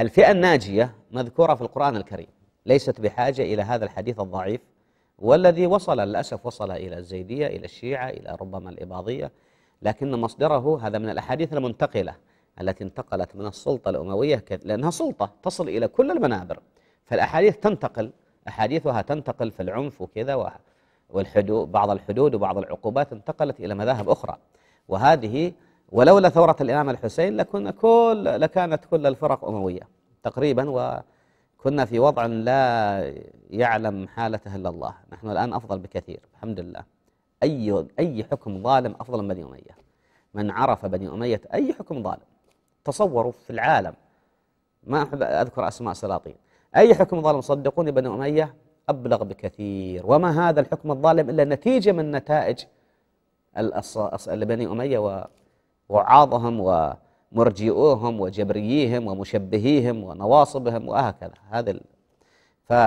الفئة الناجية مذكورة في القرآن الكريم ليست بحاجة إلى هذا الحديث الضعيف والذي وصل للأسف وصل إلى الزيدية إلى الشيعة إلى ربما الإباضية لكن مصدره هذا من الأحاديث المنتقلة التي انتقلت من السلطة الأموية لأنها سلطة تصل إلى كل المنابر فالأحاديث تنتقل أحاديثها تنتقل في العنف وكذا والحدود بعض الحدود وبعض العقوبات انتقلت إلى مذاهب أخرى وهذه ولولا ثورة الإمام الحسين لكنا كل لكانت كل الفرق أموية تقريبا وكنا في وضع لا يعلم حالته إلا الله نحن الآن أفضل بكثير الحمد لله أي أي حكم ظالم أفضل من بني أمية من عرف بني أمية أي حكم ظالم تصوروا في العالم ما أحب أذكر أسماء سلاطين أي حكم ظالم صدقوني بني أمية أبلغ بكثير وما هذا الحكم الظالم إلا نتيجة من نتائج الأص... بني أمية و... وعاظهم ومرجئوهم وجبرييهم ومشبهيهم ونواصبهم وهكذا هذا